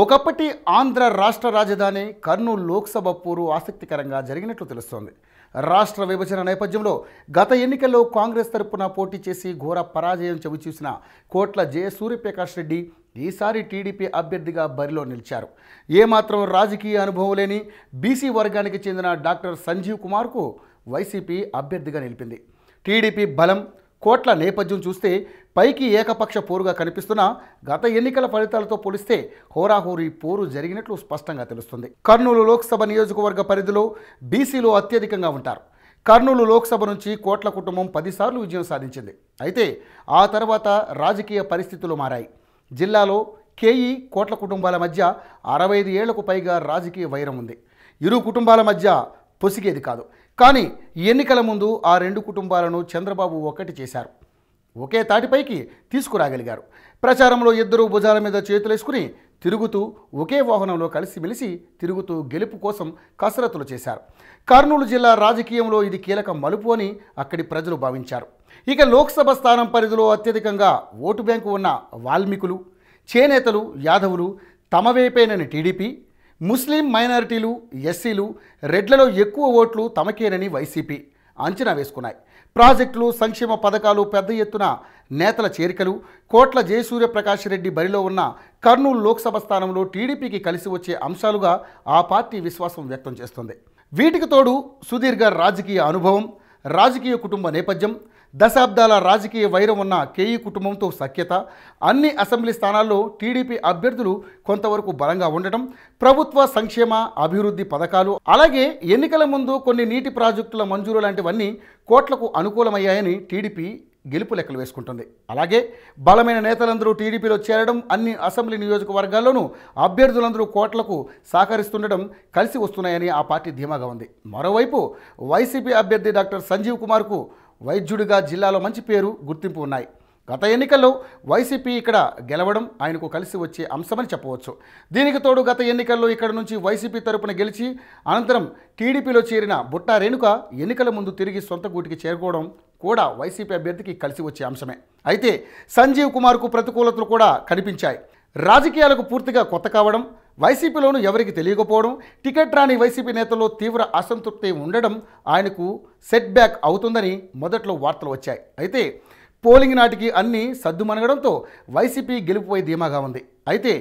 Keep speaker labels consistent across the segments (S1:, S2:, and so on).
S1: ఒకప్పటి ఆంధ్ర రాష్ట్ర రాజధాని కర్నూలు లోక్సభ పూర్వ ఆసక్తికరంగా జరిగినట్లు తెలుస్తోంది రాష్ట్ర విభజన నేపథ్యంలో గత ఎన్నికల్లో కాంగ్రెస్ తరపున పోటీ చేసి ఘోర పరాజయం చవిచూసిన కోట్ల జయ సూర్యప్రకాష్ రెడ్డి ఈసారి టీడీపీ అభ్యర్థిగా బరిలో నిలిచారు ఏమాత్రం రాజకీయ అనుభవం లేని బీసీ వర్గానికి చెందిన డాక్టర్ సంజీవ్ కుమార్కు వైసీపీ అభ్యర్థిగా నిలిపింది టీడీపీ బలం కోట్ల నేపథ్యం చూస్తే పైకి ఏకపక్ష పోరుగా కనిపిస్తున్న గత ఎన్నికల ఫలితాలతో పోలిస్తే హోరాహోరీ పోరు జరిగినట్లు స్పష్టంగా తెలుస్తుంది కర్నూలు లోక్సభ నియోజకవర్గ పరిధిలో బీసీలు అత్యధికంగా ఉంటారు కర్నూలు లోక్సభ నుంచి కోట్ల కుటుంబం పదిసార్లు విజయం సాధించింది అయితే ఆ తర్వాత రాజకీయ పరిస్థితులు మారాయి జిల్లాలో కేఈ కోట్ల కుటుంబాల మధ్య అరవై ఐదు ఏళ్లకు పైగా రాజకీయ వైరం ఉంది ఇరు కుటుంబాల మధ్య పొసిగేది కాదు కానీ ఎన్నికల ముందు ఆ రెండు కుటుంబాలను చంద్రబాబు ఒక్కటి చేశారు ఒకే తాటిపైకి తీసుకురాగలిగారు ప్రచారంలో ఇద్దరు భుజాల మీద చేతులేసుకుని తిరుగుతూ ఒకే వాహనంలో కలిసిమెలిసి తిరుగుతూ గెలుపు కోసం కసరత్తులు చేశారు కర్నూలు జిల్లా రాజకీయంలో ఇది కీలక మలుపు అని అక్కడి ప్రజలు భావించారు ఇక లోక్సభ స్థానం పరిధిలో అత్యధికంగా ఓటు బ్యాంకు ఉన్న వాల్మీకులు చేనేతలు యాదవులు తమ వైపేనని టీడీపీ ముస్లిం మైనారిటీలు ఎస్సీలు రెడ్లలో ఎక్కువ ఓట్లు తమకేనని వైసీపీ అంచనా వేసుకున్నాయి ప్రాజెక్టులు సంక్షేమ పథకాలు పెద్ద ఎత్తున నేతల చేరికలు కోట్ల జయసూర్యప్రకాష్ రెడ్డి బరిలో ఉన్న కర్నూలు లోక్సభ స్థానంలో టీడీపీకి కలిసి వచ్చే అంశాలుగా ఆ పార్టీ విశ్వాసం వ్యక్తం చేస్తుంది వీటికి తోడు సుదీర్ఘ రాజకీయ అనుభవం రాజకీయ కుటుంబ నేపథ్యం దశాబ్దాల రాజకీయ వైరం ఉన్న కేఈ కుటుంబంతో సఖ్యత అన్ని అసెంబ్లీ స్థానాల్లో టీడీపీ అభ్యర్థులు కొంతవరకు బలంగా ఉండటం ప్రభుత్వ సంక్షేమ అభివృద్ధి పథకాలు అలాగే ఎన్నికల ముందు కొన్ని నీటి ప్రాజెక్టుల మంజూరు లాంటివన్నీ కోట్లకు అనుకూలమయ్యాయని టీడీపీ గెలుపు లెక్కలు వేసుకుంటుంది అలాగే బలమైన నేతలందరూ టీడీపీలో చేరడం అన్ని అసెంబ్లీ నియోజకవర్గాల్లోనూ అభ్యర్థులందరూ కోట్లకు సహకరిస్తుండడం కలిసి వస్తున్నాయని ఆ పార్టీ ధీమాగా ఉంది మరోవైపు వైసీపీ అభ్యర్థి డాక్టర్ సంజీవ్ కుమార్కు వైద్యుడిగా జిల్లాలో మంచి పేరు గుర్తింపు ఉన్నాయి గత ఎన్నికల్లో వైసీపీ ఇక్కడ గెలవడం ఆయనకు కలిసి వచ్చే అంశమని చెప్పవచ్చు దీనికి తోడు గత ఎన్నికల్లో ఇక్కడ నుంచి వైసీపీ తరపున గెలిచి అనంతరం టీడీపీలో చేరిన బుట్టా రేణుక ఎన్నికల ముందు తిరిగి సొంత గూటికి చేరుకోవడం కూడా వైసీపీ అభ్యర్థికి కలిసి వచ్చే అంశమే అయితే సంజీవ్ కుమార్కు ప్రతికూలతలు కూడా కనిపించాయి రాజకీయాలకు పూర్తిగా కొత్త కావడం వైసీపీలోనూ ఎవరికి తెలియకపోవడం టికెట్ రాని వైసీపీ నేతల్లో తీవ్ర అసంతృప్తి ఉండడం ఆయనకు సెట్ బ్యాక్ అవుతుందని మొదట్లో వార్తలు వచ్చాయి అయితే పోలింగ్ నాటికి అన్నీ సద్దుమనగడంతో వైసీపీ గెలుపుపై ధీమాగా ఉంది అయితే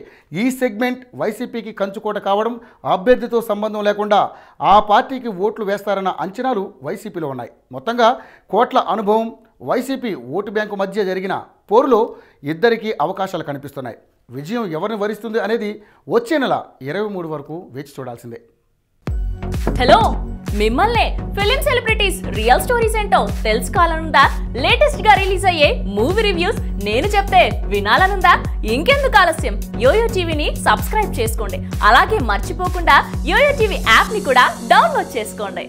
S1: ఈ సెగ్మెంట్ వైసీపీకి కంచుకోట కావడం అభ్యర్థితో సంబంధం లేకుండా ఆ పార్టీకి ఓట్లు వేస్తారన్న అంచనాలు వైసీపీలో ఉన్నాయి మొత్తంగా కోట్ల అనుభవం వైసీపీ ఓటు బ్యాంకు మధ్య జరిగిన పోరులో ఇద్దరికీ అవకాశాలు కనిపిస్తున్నాయి విజయం ఎవరిని వరిస్తుంది అనేది వచ్చే నెల ఇరవై మూడు వరకు వేచి చూడాల్సిందే
S2: హలో మిమ్మల్నే ఫిలిం సెలబ్రిటీస్ రియల్ స్టోరీస్ ఏంటో తెలుసుకోవాలనుందా లేటెస్ట్ గా రిలీజ్ అయ్యే మూవీ రివ్యూస్ నేను చెప్తే వినాలనుందా ఇంకెందుకు ఆలస్యం యోయో టీవీని సబ్స్క్రైబ్ చేసుకోండి అలాగే మర్చిపోకుండా యోయో టీవీ యాప్ ని కూడా డౌన్లోడ్ చేసుకోండి